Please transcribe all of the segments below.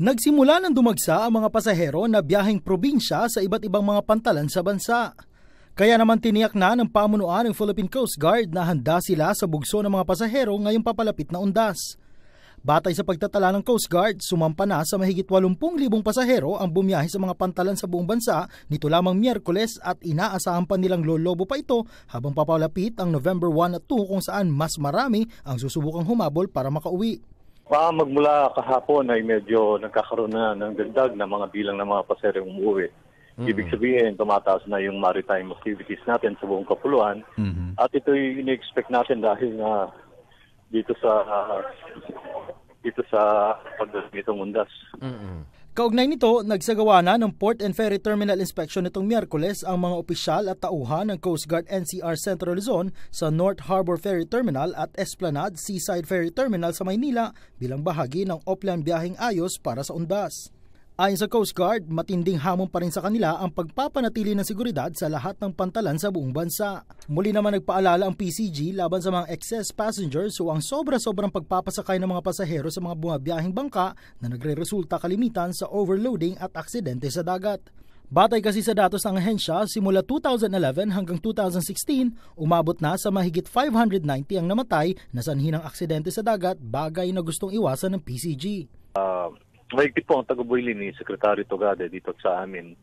Nagsimula ng dumagsa ang mga pasahero na biyaheng probinsya sa iba't ibang mga pantalan sa bansa. Kaya naman tiniyak na ng pamunuan ng Philippine Coast Guard na handa sila sa bugso ng mga pasahero ngayong papalapit na undas. Batay sa pagtatala ng Coast Guard, sumampa na sa mahigit 80,000 pasahero ang bumiyahe sa mga pantalan sa buong bansa nito lamang Miyerkules at inaasahan pa nilang lolobo pa ito habang papalapit ang November 1 at 2 kung saan mas marami ang susubukang humabol para makauwi. Pa magmula kahapon ay medyo nagkakaroon na ng dagdag na mga bilang ng mga pasero umuwi. Mm-hmm. Ibig sabihin, tumataas na yung maritime activities natin sa buong kapuluan. Mm-hmm. At ito'y ini-expect natin dahil na dito sa uh, dito sa pagdating itong undas. Mm-hmm. Kaugnay nito, nagsagawa na ng Port and Ferry Terminal Inspection nitong Miyerkules ang mga opisyal at tauhan ng Coast Guard NCR Central Luzon sa North Harbor Ferry Terminal at Esplanade Seaside Ferry Terminal sa Maynila bilang bahagi ng offline biyaheng ayos para sa undas. Ayon sa Coast Guard, matinding hamon pa rin sa kanila ang pagpapanatili ng seguridad sa lahat ng pantalan sa buong bansa. Muli naman nagpaalala ang PCG laban sa mga excess passengers o ang sobra-sobrang pagpapasakay ng mga pasahero sa mga bumabiyahing bangka na nagre-resulta kalimitan sa overloading at aksidente sa dagat. Batay kasi sa datos ng ahensya, simula 2011 hanggang 2016, umabot na sa mahigit 590 ang namatay na sanhi ng aksidente sa dagat bagay na gustong iwasan ng PCG. Uh, ah, Mahigpit po ang taguboylin ni Secretary Togade dito sa amin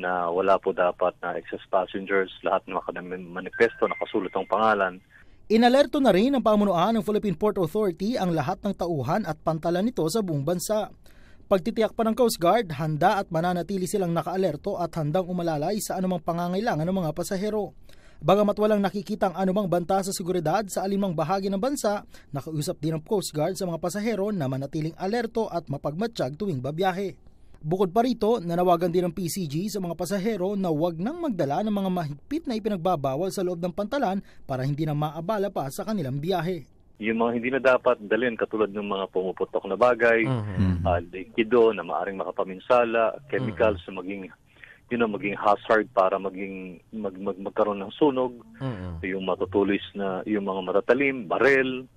na wala po dapat na excess passengers, lahat ng mga manifesto nakasulat ang pangalan. Inalerto na rin ang pamunuan ng Philippine Port Authority ang lahat ng tauhan at pantalan nito sa buong bansa. Pagtitiyak pa ng Coast Guard, handa at mananatili silang nakaalerto at handang umalalay sa anumang pangangailangan ng mga pasahero. Bagamat walang nakikitang anumang banta sa seguridad sa alimang bahagi ng bansa, nakausap din ang Coast Guard sa mga pasahero na manatiling alerto at mapagmatsyag tuwing babiyahe. Bukod pa rito, nanawagan din ng PCG sa mga pasahero na huwag nang magdala ng mga mahigpit na ipinagbabawal sa loob ng pantalan para hindi na maabala pa sa kanilang biyahe. Yung mga hindi na dapat dalhin katulad ng mga pumuputok na bagay, mm-hmm. uh, likido na maaring makapaminsala, mhm. chemicals mm-hmm. na maging you know, maging hazard para maging mag, mag, magkaroon ng sunog, mm-hmm. yung matutulis na yung mga matatalim, barel,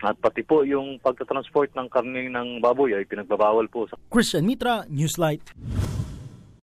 at pati po yung pagtatransport ng karne ng baboy ay pinagbabawal po. sa Christian Mitra, Newslight.